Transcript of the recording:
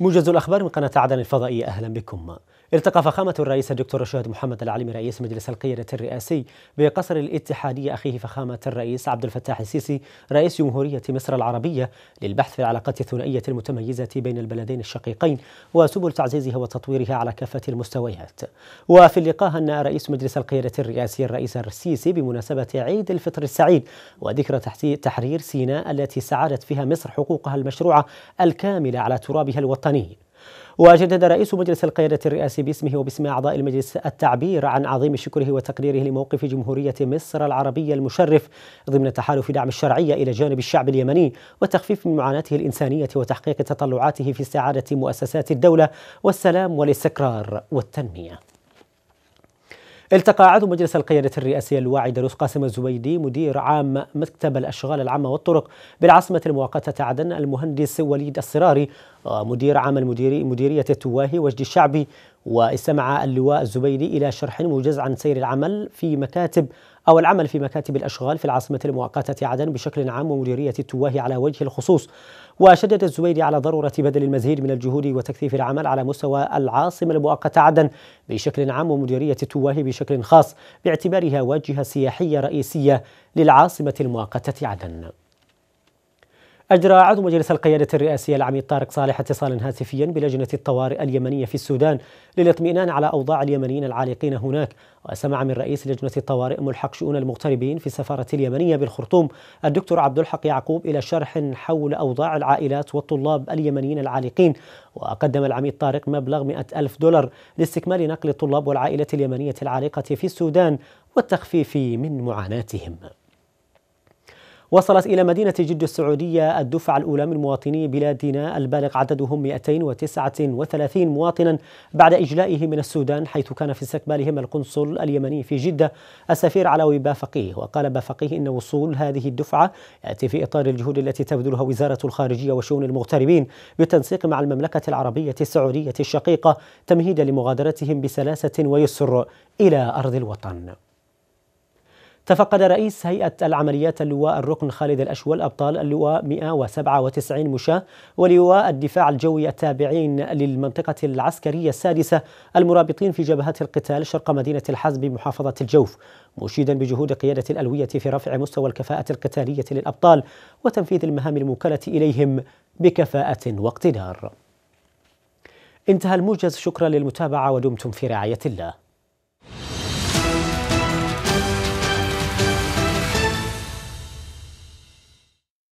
موجز الأخبار من قناة عدن الفضائية أهلا بكم التقى فخامة الرئيس الدكتور رشاد محمد العليمي رئيس مجلس القيادة الرئاسي بقصر الاتحادية أخيه فخامة الرئيس عبد الفتاح السيسي رئيس جمهورية مصر العربية للبحث في العلاقات الثنائية المتميزة بين البلدين الشقيقين وسبل تعزيزها وتطويرها على كافة المستويات وفي اللقاء هنأ رئيس مجلس القيادة الرئاسي الرئيس السيسي بمناسبة عيد الفطر السعيد وذكرى تحرير سيناء التي سعادت فيها مصر حقوقها المشروعة الكاملة على ترابها الوطني الوطني وجدد رئيس مجلس القيادة الرئاسي باسمه وباسم أعضاء المجلس التعبير عن عظيم شكره وتقديره لموقف جمهورية مصر العربية المشرف ضمن تحالف دعم الشرعية إلى جانب الشعب اليمني وتخفيف من معاناته الإنسانية وتحقيق تطلعاته في استعادة مؤسسات الدولة والسلام والاستقرار والتنمية. التقى عضو مجلس القيادة الرئاسية الواعي دروس قاسم الزبيدي مدير عام مكتب الأشغال العامة والطرق بالعاصمة المؤقتة عدن المهندس وليد الصراري مدير عام المديري مديرية التواهي وجدي الشعبي واستمع اللواء الزبيدي إلى شرح موجز عن سير العمل في مكاتب أو العمل في مكاتب الأشغال في العاصمة المؤقتة عدن بشكل عام ومديرية التواهي على وجه الخصوص وشدد الزبيدي على ضرورة بذل المزيد من الجهود وتكثيف العمل على مستوى العاصمة المؤقتة عدن بشكل عام ومديرية التواهي بشكل خاص باعتبارها واجهة سياحية رئيسية للعاصمة المؤقتة عدن أجرى عضو مجلس القيادة الرئاسية العميد طارق صالح اتصالا هاتفيا بلجنة الطوارئ اليمنية في السودان للاطمئنان على أوضاع اليمنيين العالقين هناك وسمع من رئيس لجنة الطوارئ ملحق شؤون المغتربين في السفارة اليمنية بالخرطوم الدكتور عبد الحق يعقوب إلى شرح حول أوضاع العائلات والطلاب اليمنيين العالقين وقدم العميد طارق مبلغ 100 ألف دولار لاستكمال نقل الطلاب والعائلة اليمنية العالقة في السودان والتخفيف من معاناتهم وصلت إلى مدينة جدة السعودية الدفعة الأولى من مواطني بلادنا البالغ عددهم 239 مواطنا بعد إجلائه من السودان حيث كان في استقبالهم القنصل اليمني في جدة السفير علوي بافقيه وقال بافقيه إن وصول هذه الدفعة يأتي في إطار الجهود التي تبذلها وزارة الخارجية وشؤون المغتربين بالتنسيق مع المملكة العربية السعودية الشقيقة تمهيدا لمغادرتهم بسلاسة ويسر إلى أرض الوطن تفقد رئيس هيئة العمليات اللواء الركن خالد الأشول أبطال اللواء 197 مشاة ولواء الدفاع الجوي التابعين للمنطقة العسكرية السادسة المرابطين في جبهات القتال شرق مدينة الحزم بمحافظة الجوف مشيدا بجهود قيادة الألوية في رفع مستوى الكفاءة القتالية للأبطال وتنفيذ المهام الموكلة إليهم بكفاءة واقتدار انتهى الموجز شكرا للمتابعة ودمتم في رعاية الله